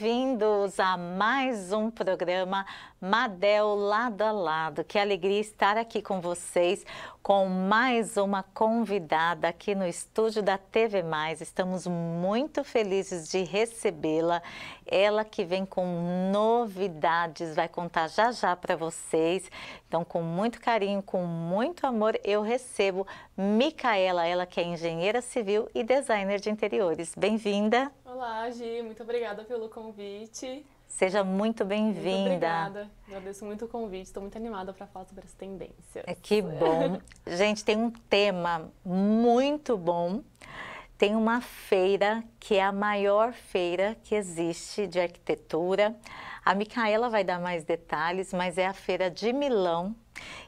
bem-vindos a mais um programa Madel Lado a Lado. Que alegria estar aqui com vocês com mais uma convidada aqui no estúdio da TV Mais. Estamos muito felizes de recebê-la. Ela que vem com novidades, vai contar já já para vocês. Então, com muito carinho, com muito amor, eu recebo Micaela, ela que é engenheira civil e designer de interiores. Bem-vinda! Olá, Gi, muito obrigada pelo convite. Seja muito bem-vinda. Muito obrigada. Agradeço muito o convite. Estou muito animada para falar sobre as tendências. É, que bom. Gente, tem um tema muito bom. Tem uma feira que é a maior feira que existe de arquitetura. A Micaela vai dar mais detalhes, mas é a feira de Milão.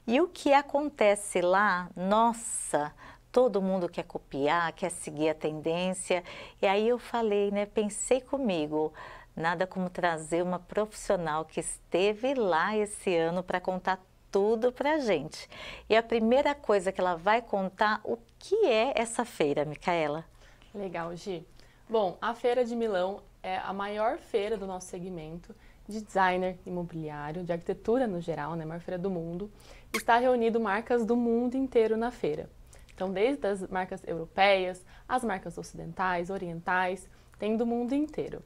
E o que acontece lá, nossa, todo mundo quer copiar, quer seguir a tendência. E aí eu falei, né, pensei comigo, nada como trazer uma profissional que esteve lá esse ano para contar tudo para gente. E a primeira coisa que ela vai contar, o que é essa feira, Micaela? Legal, Gi. Bom, a Feira de Milão é a maior feira do nosso segmento de designer imobiliário, de arquitetura no geral, né, a maior feira do mundo. Está reunido marcas do mundo inteiro na feira. Então, desde as marcas europeias, as marcas ocidentais, orientais, tem do mundo inteiro.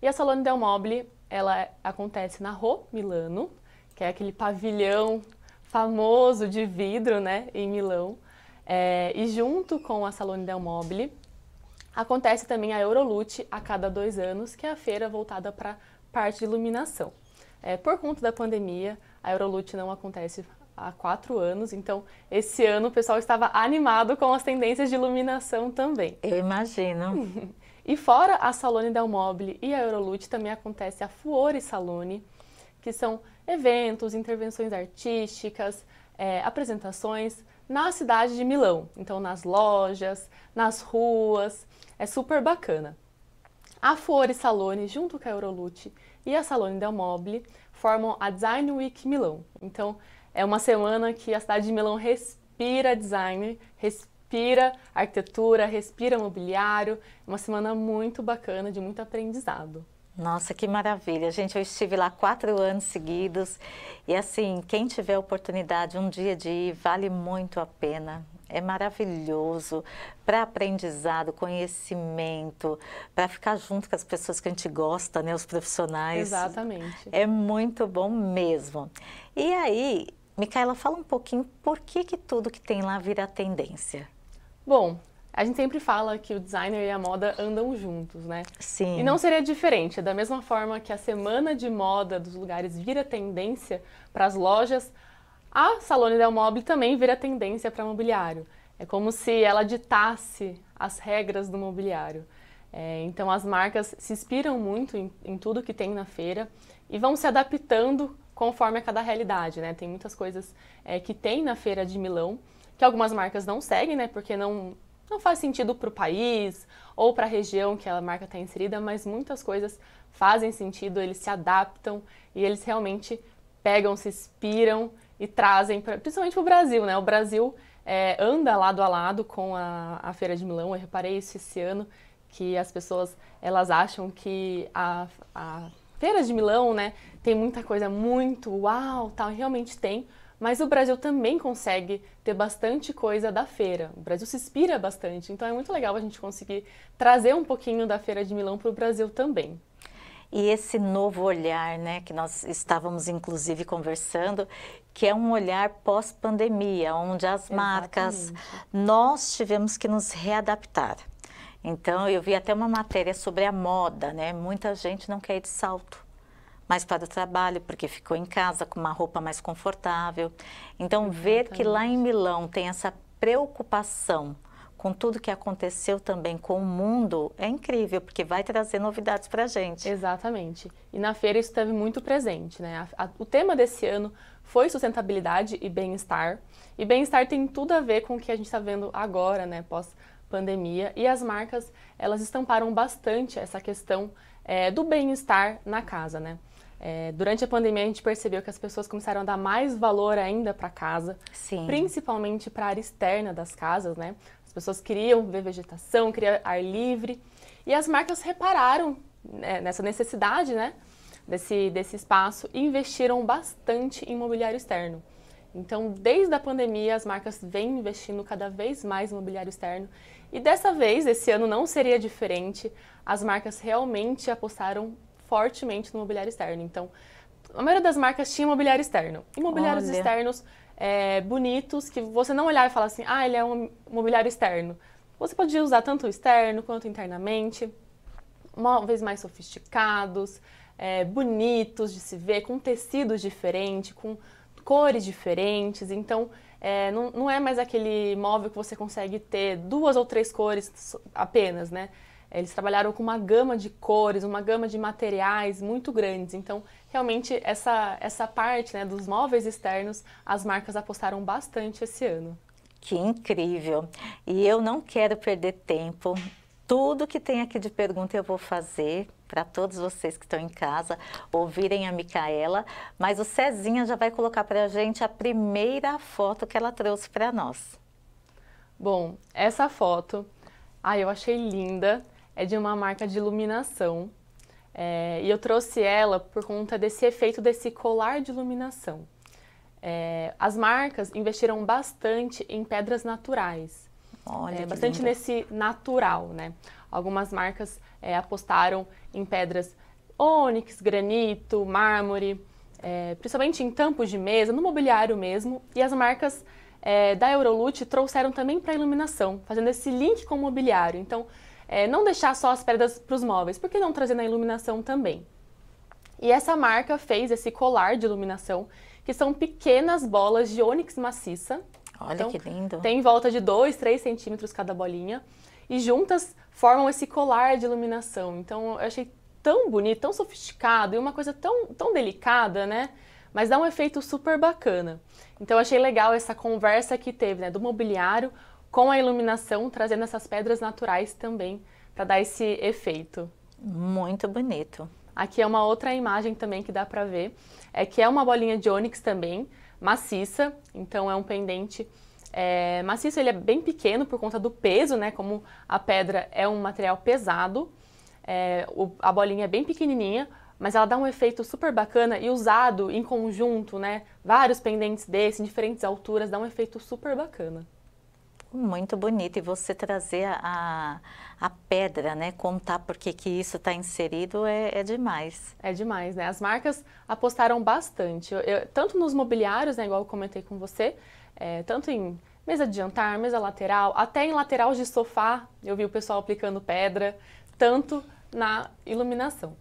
E a Salone del Mobile, ela acontece na Rô, Milano, que é aquele pavilhão famoso de vidro, né, em Milão. É, e junto com a Salone del Mobile, Acontece também a Eurolute a cada dois anos, que é a feira voltada para parte de iluminação. É, por conta da pandemia, a Eurolute não acontece há quatro anos, então esse ano o pessoal estava animado com as tendências de iluminação também. Eu imagino. e fora a Salone Del Mobile e a Eurolute, também acontece a Fuori Salone, que são eventos, intervenções artísticas, é, apresentações na cidade de Milão. Então, nas lojas, nas ruas, é super bacana. A Fuori Salone, junto com a Eurolute e a Salone Del Mobile, formam a Design Week Milão. Então, é uma semana que a cidade de Milão respira design, respira arquitetura, respira mobiliário. É uma semana muito bacana, de muito aprendizado. Nossa, que maravilha. Gente, eu estive lá quatro anos seguidos. E assim, quem tiver oportunidade um dia de ir, vale muito a pena. É maravilhoso para aprendizado, conhecimento, para ficar junto com as pessoas que a gente gosta, né, os profissionais. Exatamente. É muito bom mesmo. E aí, Micaela, fala um pouquinho por que, que tudo que tem lá vira tendência. Bom, a gente sempre fala que o designer e a moda andam juntos, né? Sim. E não seria diferente. Da mesma forma que a semana de moda dos lugares vira tendência para as lojas, a Salone Del Mobile também vira tendência para mobiliário. É como se ela ditasse as regras do mobiliário. É, então as marcas se inspiram muito em, em, tudo que tem na feira e vão se adaptando conforme a cada realidade, né? Tem muitas coisas é, que tem na feira de Milão que algumas marcas não seguem, né? Porque não não faz sentido para o país ou para a região que a marca está inserida, mas muitas coisas fazem sentido, eles se adaptam e eles realmente pegam, se inspiram e trazem, pra, principalmente para o Brasil, né? O Brasil é, anda lado a lado com a, a Feira de Milão, eu reparei isso esse ano, que as pessoas elas acham que a, a Feira de Milão, né, tem muita coisa muito uau, tal, realmente tem, mas o Brasil também consegue ter bastante coisa da feira. O Brasil se inspira bastante, então é muito legal a gente conseguir trazer um pouquinho da Feira de Milão para o Brasil também. E esse novo olhar, né, que nós estávamos inclusive conversando, que é um olhar pós-pandemia, onde as marcas, Exatamente. nós tivemos que nos readaptar. Então, eu vi até uma matéria sobre a moda, né? Muita gente não quer ir de salto mais para o trabalho, porque ficou em casa com uma roupa mais confortável. Então, Exatamente. ver que lá em Milão tem essa preocupação com tudo que aconteceu também com o mundo é incrível, porque vai trazer novidades para a gente. Exatamente. E na feira isso esteve muito presente, né? A, a, o tema desse ano foi sustentabilidade e bem-estar. E bem-estar tem tudo a ver com o que a gente está vendo agora, né, pós pandemia. E as marcas, elas estamparam bastante essa questão é, do bem-estar na casa, né? É, durante a pandemia, a gente percebeu que as pessoas começaram a dar mais valor ainda para casa, Sim. principalmente para a área externa das casas, né? As pessoas queriam ver vegetação, queriam ar livre, e as marcas repararam né, nessa necessidade, né? desse, desse espaço investiram bastante em mobiliário externo. Então, desde a pandemia, as marcas vêm investindo cada vez mais em mobiliário externo. E dessa vez, esse ano não seria diferente. As marcas realmente apostaram fortemente no mobiliário externo. Então, a maioria das marcas tinha mobiliário externo. E mobiliários Olha. externos é, bonitos, que você não olhar e falar assim, ah, ele é um mobiliário externo. Você podia usar tanto externo quanto internamente, uma vez mais sofisticados, é, bonitos de se ver, com tecidos diferentes, com cores diferentes. Então, é, não, não, é mais aquele móvel que você consegue ter duas ou três cores apenas, né? Eles trabalharam com uma gama de cores, uma gama de materiais muito grandes. Então, realmente, essa, essa parte né, dos móveis externos, as marcas apostaram bastante esse ano. Que incrível! E eu não quero perder tempo. Tudo que tem aqui de pergunta eu vou fazer para todos vocês que estão em casa ouvirem a Micaela, mas o Cezinha já vai colocar para a gente a primeira foto que ela trouxe para nós. Bom, essa foto, ah, eu achei linda, é de uma marca de iluminação é, e eu trouxe ela por conta desse efeito desse colar de iluminação. É, as marcas investiram bastante em pedras naturais Olha, é, bastante lindo. nesse natural, né? Algumas marcas é, apostaram em pedras ônix, granito, mármore, é, principalmente em tampos de mesa, no mobiliário mesmo. E as marcas é, da Eurolute trouxeram também para a iluminação, fazendo esse link com o mobiliário. Então, é, não deixar só as pedras para os móveis, por que não trazer na iluminação também? E essa marca fez esse colar de iluminação, que são pequenas bolas de ônix maciça, Olha então, que lindo. Tem em volta de 2, 3 centímetros cada bolinha. E juntas formam esse colar de iluminação. Então eu achei tão bonito, tão sofisticado e uma coisa tão, tão delicada, né? Mas dá um efeito super bacana. Então eu achei legal essa conversa que teve, né? Do mobiliário com a iluminação, trazendo essas pedras naturais também para dar esse efeito. Muito bonito. Aqui é uma outra imagem também que dá para ver, é que é uma bolinha de ônix também, maciça, então é um pendente é, maciço, ele é bem pequeno por conta do peso, né? Como a pedra é um material pesado, é, o, a bolinha é bem pequenininha, mas ela dá um efeito super bacana e usado em conjunto, né? Vários pendentes desse, em diferentes alturas, dá um efeito super bacana. Muito bonito. E você trazer a, a pedra, né? Contar por que isso está inserido é, é, demais. É demais, né? As marcas apostaram bastante. Eu, eu, tanto nos mobiliários, né? Igual eu comentei com você, é, tanto em mesa de jantar, mesa lateral, até em lateral de sofá, eu vi o pessoal aplicando pedra, tanto na iluminação.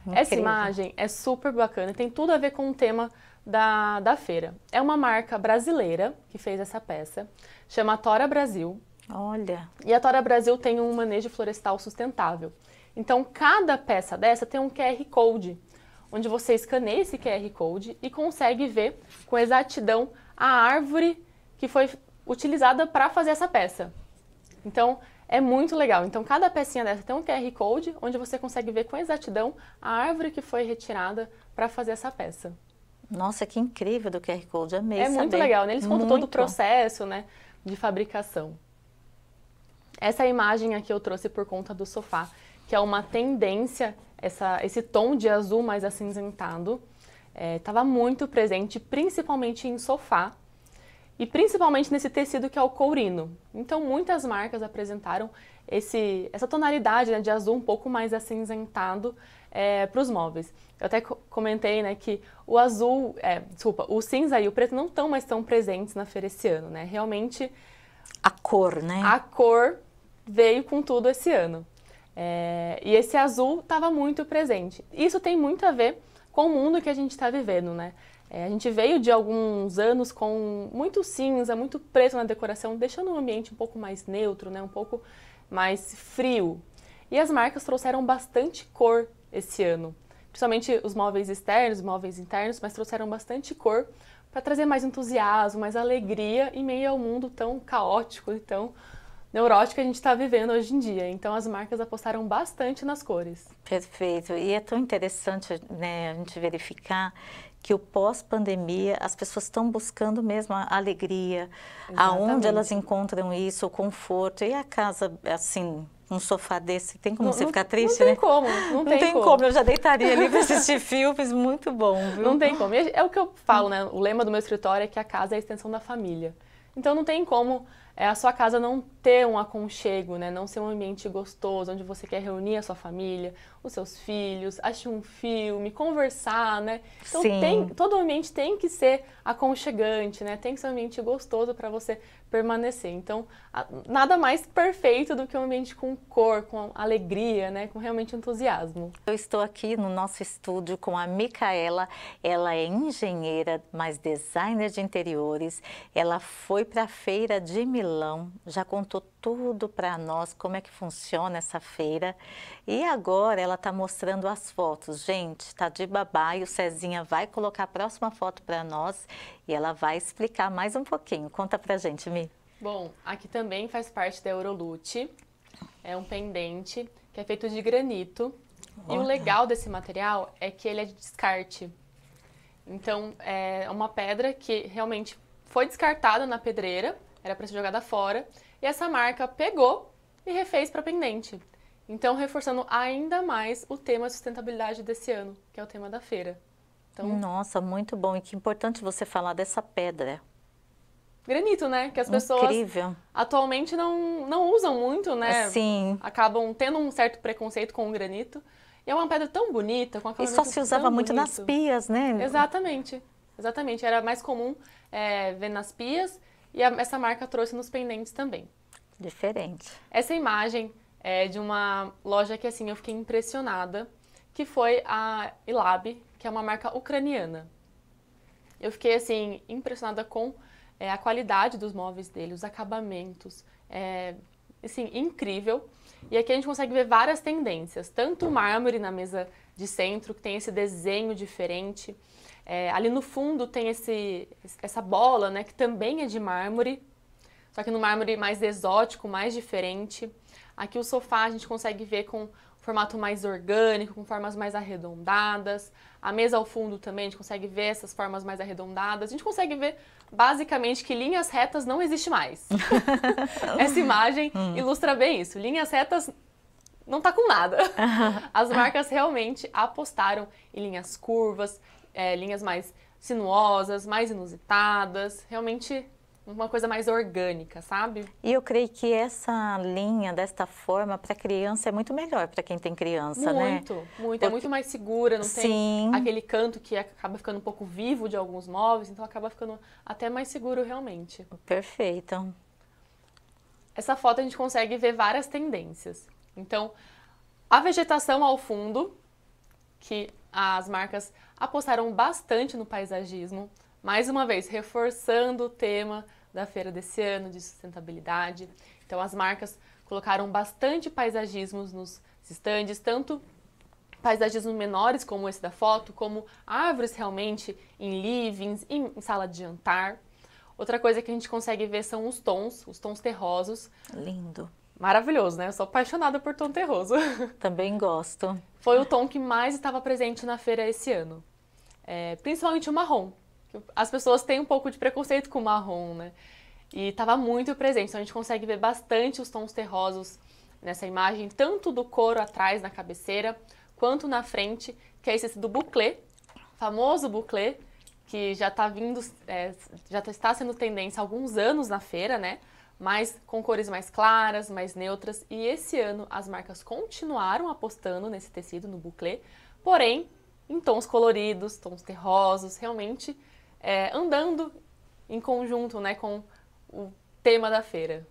Incrível. Essa imagem é super bacana, tem tudo a ver com o tema da, da feira. É uma marca brasileira que fez essa peça, chama Tora Brasil. Olha! E a Tora Brasil tem um manejo florestal sustentável. Então, cada peça dessa tem um QR Code, onde você escaneia esse QR Code e consegue ver com exatidão a árvore que foi utilizada para fazer essa peça. Então, é muito legal. Então, cada pecinha dessa tem um QR Code, onde você consegue ver com exatidão a árvore que foi retirada para fazer essa peça. Nossa, que incrível do QR Code, amei É saber. muito legal, né? Eles contam muito. todo o processo, né, de fabricação. Essa imagem aqui eu trouxe por conta do sofá, que é uma tendência, essa, esse tom de azul mais acinzentado, estava é, muito presente, principalmente em sofá, e principalmente nesse tecido que é o courino. Então, muitas marcas apresentaram esse, essa tonalidade né, de azul um pouco mais acinzentado é, para os móveis. Eu até comentei né, que o azul, é, desculpa, o cinza e o preto não estão mais tão presentes na feira esse ano, né? Realmente. A cor, né? A cor veio com tudo esse ano. É, e esse azul estava muito presente. Isso tem muito a ver com o mundo que a gente está vivendo, né? É, a gente veio de alguns anos com muito cinza, muito preto na decoração, deixando o ambiente um pouco mais neutro, né? Um pouco mais frio. E as marcas trouxeram bastante cor esse ano. Principalmente os móveis externos, móveis internos, mas trouxeram bastante cor para trazer mais entusiasmo, mais alegria em meio ao mundo tão caótico e tão neurótico que a gente está vivendo hoje em dia. Então as marcas apostaram bastante nas cores. Perfeito. E é tão interessante né, a gente verificar que o pós-pandemia as pessoas estão buscando mesmo a alegria, Exatamente. aonde elas encontram isso, o conforto. E a casa, assim, um sofá desse, tem como não, você ficar triste, né? Não tem como, não, não tem, como. como. Eu já deitaria ali para assistir filmes, muito bom, viu? Não tem como. é o que eu falo, hum. né? O lema do meu escritório é que a casa é a extensão da família. Então não tem como é a sua casa não ter um aconchego, né? Não ser um ambiente gostoso, onde você quer reunir a sua família, os seus filhos, assistir um filme, conversar, né? Então tem, todo ambiente tem que ser aconchegante, né? Tem que ser um ambiente gostoso para você permanecer. Então a, nada mais perfeito do que um ambiente com cor, com alegria, né? Com realmente entusiasmo. Eu estou aqui no nosso estúdio com a Micaela. Ela é engenheira, mas designer de interiores. Ela foi para a feira de Milão Camilão já contou tudo para nós, como é que funciona essa feira. E agora ela está mostrando as fotos. Gente, está de babá e o Cezinha vai colocar a próxima foto para nós e ela vai explicar mais um pouquinho. Conta para gente, Mi. Bom, aqui também faz parte da Eurolute. É um pendente que é feito de granito. Olha. E o legal desse material é que ele é de descarte. Então, é uma pedra que realmente foi descartada na pedreira era para ser jogada fora, e essa marca pegou e refez para pendente. Então, reforçando ainda mais o tema de sustentabilidade desse ano, que é o tema da feira. Então, Nossa, muito bom. E que importante você falar dessa pedra. Granito, né? Que as pessoas Incrível. atualmente não, não usam muito, né? Sim. Acabam tendo um certo preconceito com o granito. E é uma pedra tão bonita, com aquela. E só se usava muito bonito. nas pias, né? Exatamente. Exatamente. Era mais comum é, ver nas pias e a, essa marca trouxe nos pendentes também. Diferente. Essa imagem é de uma loja que assim eu fiquei impressionada, que foi a Ilab, que é uma marca ucraniana. Eu fiquei assim impressionada com é, a qualidade dos móveis dele, os acabamentos, é, assim incrível. E aqui a gente consegue ver várias tendências, tanto o mármore na mesa de centro que tem esse desenho diferente, é, ali no fundo tem esse, essa bola, né, que também é de mármore, só que no mármore mais exótico, mais diferente. Aqui o sofá a gente consegue ver com formato mais orgânico, com formas mais arredondadas. A mesa ao fundo também a gente consegue ver essas formas mais arredondadas. A gente consegue ver basicamente que linhas retas não existe mais. Essa imagem hum. ilustra bem isso. Linhas retas não tá com nada. As marcas realmente apostaram em linhas curvas, é, linhas mais sinuosas, mais inusitadas, realmente uma coisa mais orgânica, sabe? E eu creio que essa linha desta forma para criança é muito melhor para quem tem criança, muito, né? Muito, muito, é muito mais segura, não Sim. tem aquele canto que acaba ficando um pouco vivo de alguns móveis, então acaba ficando até mais seguro realmente. Perfeito. Essa foto a gente consegue ver várias tendências. Então, a vegetação ao fundo, que as marcas apostaram bastante no paisagismo, mais uma vez reforçando o tema da feira desse ano de sustentabilidade. Então as marcas colocaram bastante paisagismos nos estandes, tanto paisagismos menores como esse da foto, como árvores realmente em livings, em sala de jantar. Outra coisa que a gente consegue ver são os tons, os tons terrosos. Lindo. Maravilhoso, né? Eu sou apaixonada por Tom Terroso. Também gosto. Foi o tom que mais estava presente na feira esse ano. É, principalmente o marrom. As pessoas têm um pouco de preconceito com o marrom, né? E estava muito presente. Então a gente consegue ver bastante os tons terrosos nessa imagem, tanto do couro atrás na cabeceira, quanto na frente, que é esse do bucle famoso bucle que já está vindo, é, já tá, está sendo tendência há alguns anos na feira, né? mas com cores mais claras, mais neutras. E esse ano as marcas continuaram apostando nesse tecido, no bucle, porém em tons coloridos, tons terrosos, realmente é, andando em conjunto né, com o tema da feira.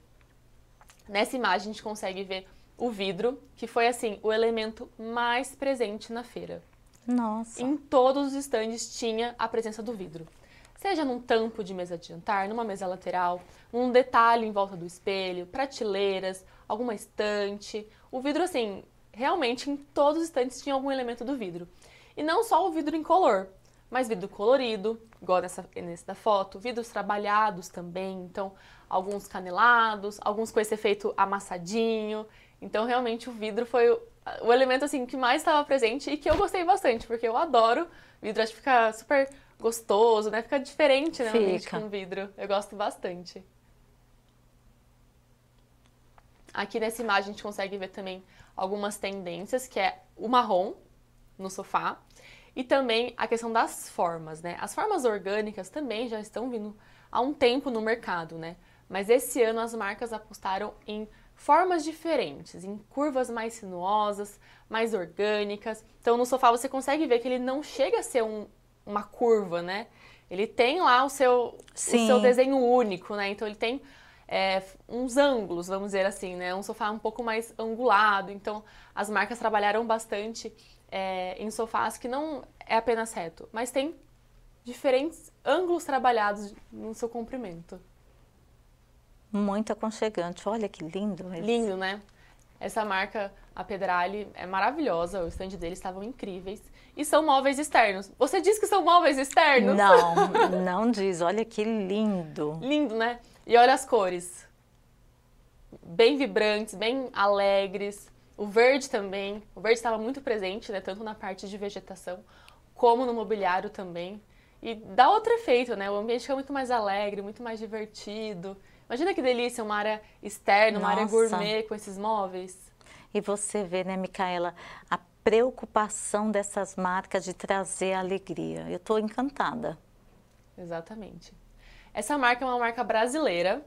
Nessa imagem a gente consegue ver o vidro, que foi assim o elemento mais presente na feira. Nossa. Em todos os estandes tinha a presença do vidro. Seja num tampo de mesa de jantar, numa mesa lateral, um detalhe em volta do espelho, prateleiras, alguma estante. O vidro, assim, realmente em todos os estantes tinha algum elemento do vidro. E não só o vidro incolor, mas vidro colorido, igual nessa, nesse da foto, vidros trabalhados também, então alguns canelados, alguns com esse efeito amassadinho. Então realmente o vidro foi o, o elemento assim que mais estava presente e que eu gostei bastante, porque eu adoro vidro, acho que fica super gostoso, né? Fica diferente, né? Fica. com vidro. Eu gosto bastante. Aqui nessa imagem a gente consegue ver também algumas tendências, que é o marrom no sofá e também a questão das formas, né? As formas orgânicas também já estão vindo há um tempo no mercado, né? Mas esse ano as marcas apostaram em formas diferentes, em curvas mais sinuosas, mais orgânicas. Então no sofá você consegue ver que ele não chega a ser um, uma curva, né? Ele tem lá o seu, o seu desenho único, né? Então ele tem é, uns ângulos, vamos dizer assim, né? Um sofá um pouco mais angulado. Então as marcas trabalharam bastante é, em sofás que não é apenas reto, mas tem diferentes ângulos trabalhados no seu comprimento. Muito aconchegante. Olha que lindo. Esse. Lindo, né? Essa marca, a Pedrali, é maravilhosa. O stand deles estavam incríveis e são móveis externos. Você diz que são móveis externos? Não, não diz. Olha que lindo. Lindo, né? E olha as cores. Bem vibrantes, bem alegres. O verde também. O verde estava muito presente, né? Tanto na parte de vegetação como no mobiliário também. E dá outro efeito, né? O ambiente fica muito mais alegre, muito mais divertido. Imagina que delícia, uma área externa, uma Nossa. área gourmet com esses móveis. E você vê, né, Micaela, a preocupação dessas marcas de trazer alegria. Eu estou encantada. Exatamente. Essa marca é uma marca brasileira.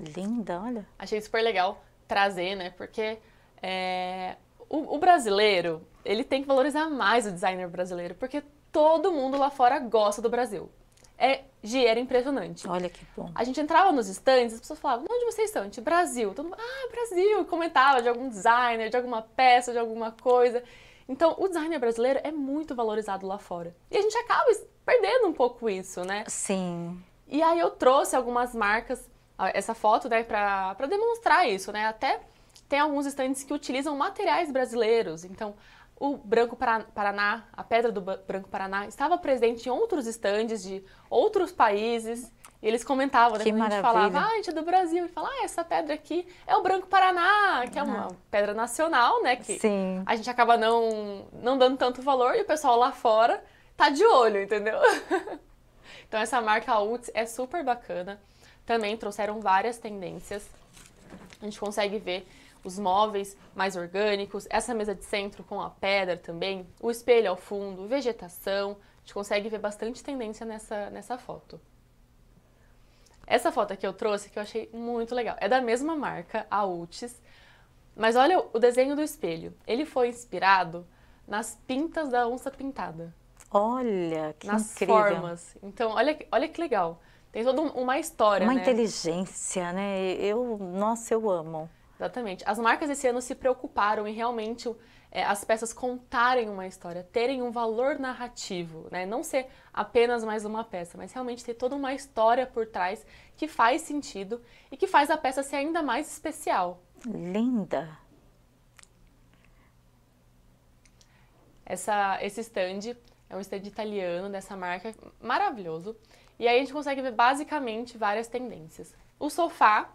Linda, olha. Achei super legal trazer, né? Porque é, o, o brasileiro, ele tem que valorizar mais o designer brasileiro, porque todo mundo lá fora gosta do Brasil. É, era impressionante. Olha que bom. A gente entrava nos stands, as pessoas falavam, onde vocês estão? De Brasil. Todo mundo, ah, Brasil! comentava de algum designer, de alguma peça, de alguma coisa. Então, o design brasileiro é muito valorizado lá fora. E a gente acaba perdendo um pouco isso, né? Sim. E aí eu trouxe algumas marcas, ah, essa foto, né, para demonstrar isso, né? Até tem alguns estandes que utilizam materiais brasileiros. Então, o Branco Paraná, a pedra do Branco Paraná, estava presente em outros estandes de outros países. E eles comentavam, né? Que quando maravilha. a gente falava, ah, a gente é do Brasil. E falava, ah, essa pedra aqui é o Branco Paraná, que é uma ah. pedra nacional, né? Que Sim. a gente acaba não, não dando tanto valor e o pessoal lá fora tá de olho, entendeu? então essa marca UTS é super bacana. Também trouxeram várias tendências. A gente consegue ver os móveis mais orgânicos, essa mesa de centro com a pedra também, o espelho ao fundo, vegetação. A gente consegue ver bastante tendência nessa, nessa foto. Essa foto aqui eu trouxe que eu achei muito legal. É da mesma marca, a Ultis, mas olha o desenho do espelho. Ele foi inspirado nas pintas da onça pintada. Olha, que nas incrível. formas. Então, olha, olha que legal. Tem toda uma história, Uma né? inteligência, né? Eu, nossa, eu amo. Exatamente. As marcas esse ano se preocuparam em realmente é, as peças contarem uma história, terem um valor narrativo, né? Não ser apenas mais uma peça, mas realmente ter toda uma história por trás que faz sentido e que faz a peça ser ainda mais especial. Linda! Essa, esse stand é um stand italiano dessa marca, maravilhoso. E aí a gente consegue ver basicamente várias tendências. O sofá,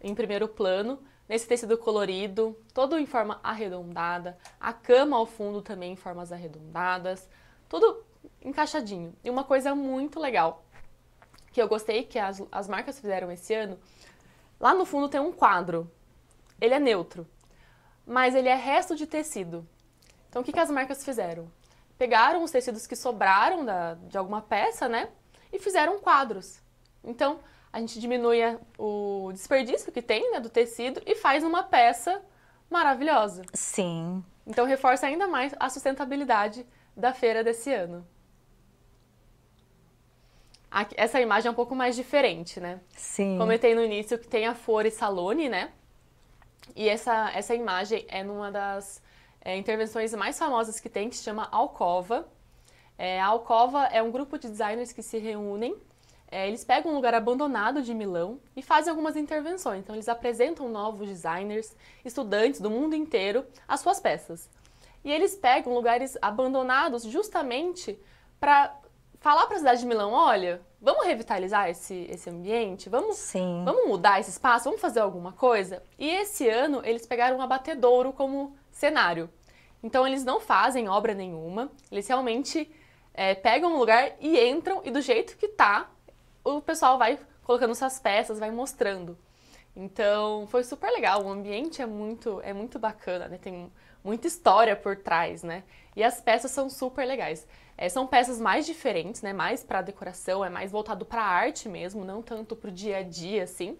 em primeiro plano, nesse tecido colorido, todo em forma arredondada, a cama ao fundo também em formas arredondadas, tudo encaixadinho. E uma coisa muito legal que eu gostei que as, as marcas fizeram esse ano, lá no fundo tem um quadro. Ele é neutro, mas ele é resto de tecido. Então o que, que as marcas fizeram? Pegaram os tecidos que sobraram da, de alguma peça, né? E fizeram quadros. Então, a gente diminui o desperdício que tem né, do tecido e faz uma peça maravilhosa. Sim. Então reforça ainda mais a sustentabilidade da feira desse ano. essa imagem é um pouco mais diferente, né? Sim. Comentei no início que tem a Fore Salone, né? E essa, essa imagem é numa das é, intervenções mais famosas que tem, que se chama Alcova. É, a Alcova é um grupo de designers que se reúnem é, eles pegam um lugar abandonado de Milão e fazem algumas intervenções. Então, eles apresentam novos designers, estudantes do mundo inteiro, as suas peças. E eles pegam lugares abandonados justamente para falar para a cidade de Milão: olha, vamos revitalizar esse, esse ambiente, vamos, Sim. vamos mudar esse espaço, vamos fazer alguma coisa. E esse ano, eles pegaram um abatedouro como cenário. Então, eles não fazem obra nenhuma, eles realmente. É, pegam um lugar e entram, e do jeito que está o pessoal vai colocando suas peças, vai mostrando. Então foi super legal, o ambiente é muito, é muito bacana, né? Tem muita história por trás, né? E as peças são super legais. É, são peças mais diferentes, né? Mais para decoração, é mais voltado para arte mesmo, não tanto para o dia a dia, assim.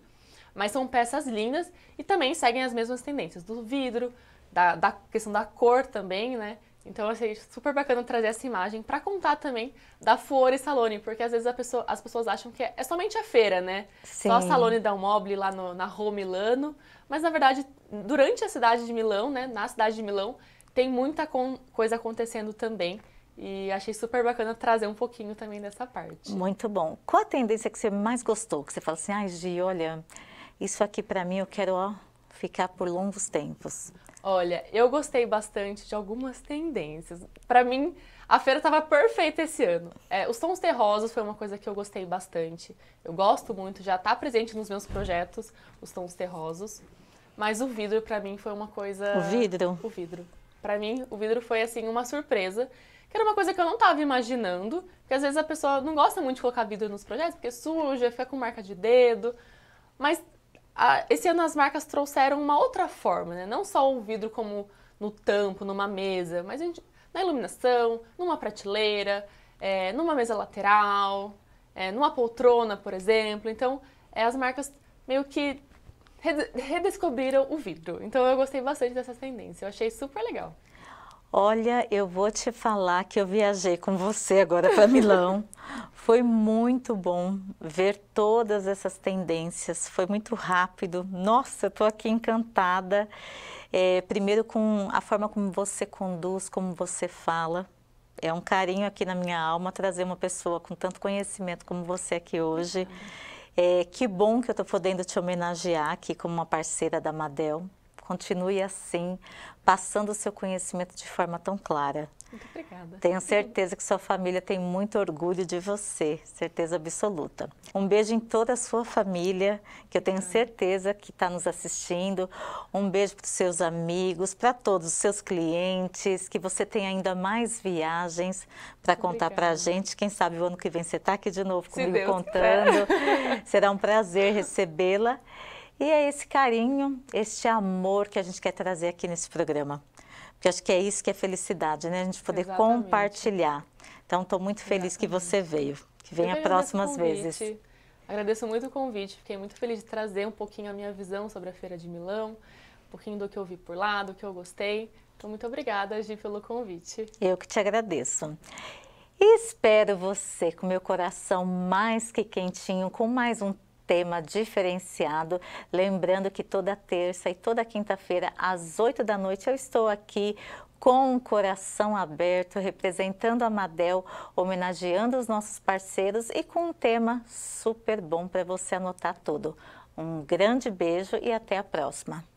Mas são peças lindas e também seguem as mesmas tendências do vidro, da, da questão da cor também, né? Então eu assim, achei super bacana trazer essa imagem para contar também da Fuori Salone, porque às vezes pessoa, as pessoas acham que é, é somente a feira, né? Sim. Só o Salone da Mobile lá no, na Rua Milano, mas na verdade durante a cidade de Milão, né, na cidade de Milão, tem muita com, coisa acontecendo também. E achei super bacana trazer um pouquinho também dessa parte. Muito bom. Qual a tendência que você mais gostou? Que você fala assim, ai, ah, Gi, olha, isso aqui para mim eu quero ó, ficar por longos tempos. Olha, eu gostei bastante de algumas tendências. Para mim, a feira estava perfeita esse ano. É, os tons terrosos foi uma coisa que eu gostei bastante. Eu gosto muito, já está presente nos meus projetos, os tons terrosos. Mas o vidro para mim foi uma coisa. O vidro. O vidro. Para mim, o vidro foi assim uma surpresa, que era uma coisa que eu não estava imaginando, porque às vezes a pessoa não gosta muito de colocar vidro nos projetos, porque suja, fica com marca de dedo. Mas esse ano as marcas trouxeram uma outra forma, né? Não só o vidro como no tampo, numa mesa, mas gente, na iluminação, numa prateleira, é, numa mesa lateral, é, numa poltrona, por exemplo. Então, é, as marcas meio que redescobriram o vidro. Então, eu gostei bastante dessa tendência. Eu achei super legal. Olha, eu vou te falar que eu viajei com você agora para Milão. foi muito bom ver todas essas tendências, foi muito rápido. Nossa, eu estou aqui encantada. É, primeiro, com a forma como você conduz, como você fala. É um carinho aqui na minha alma trazer uma pessoa com tanto conhecimento como você aqui hoje. Uhum. É, que bom que eu estou podendo te homenagear aqui como uma parceira da Madel. Continue assim, passando o seu conhecimento de forma tão clara. Muito obrigada. Tenho certeza que sua família tem muito orgulho de você, certeza absoluta. Um beijo em toda a sua família, que eu tenho certeza que está nos assistindo. Um beijo para os seus amigos, para todos os seus clientes, que você tem ainda mais viagens para contar para a gente. Quem sabe o ano que vem você está aqui de novo comigo contando. Será um prazer recebê-la. E é esse carinho, este amor que a gente quer trazer aqui nesse programa. Porque acho que é isso que é felicidade, né? A gente poder Exatamente. compartilhar. Então, estou muito feliz Exatamente. que você veio. Que venha próximas vezes. Agradeço muito o convite. Fiquei muito feliz de trazer um pouquinho a minha visão sobre a Feira de Milão, um pouquinho do que eu vi por lá, do que eu gostei. Então, muito obrigada, Gi, pelo convite. Eu que te agradeço. E espero você com meu coração mais que quentinho, com mais um tema diferenciado. Lembrando que toda terça e toda quinta-feira, às 8 da noite, eu estou aqui com o coração aberto, representando a Madel, homenageando os nossos parceiros e com um tema super bom para você anotar tudo. Um grande beijo e até a próxima!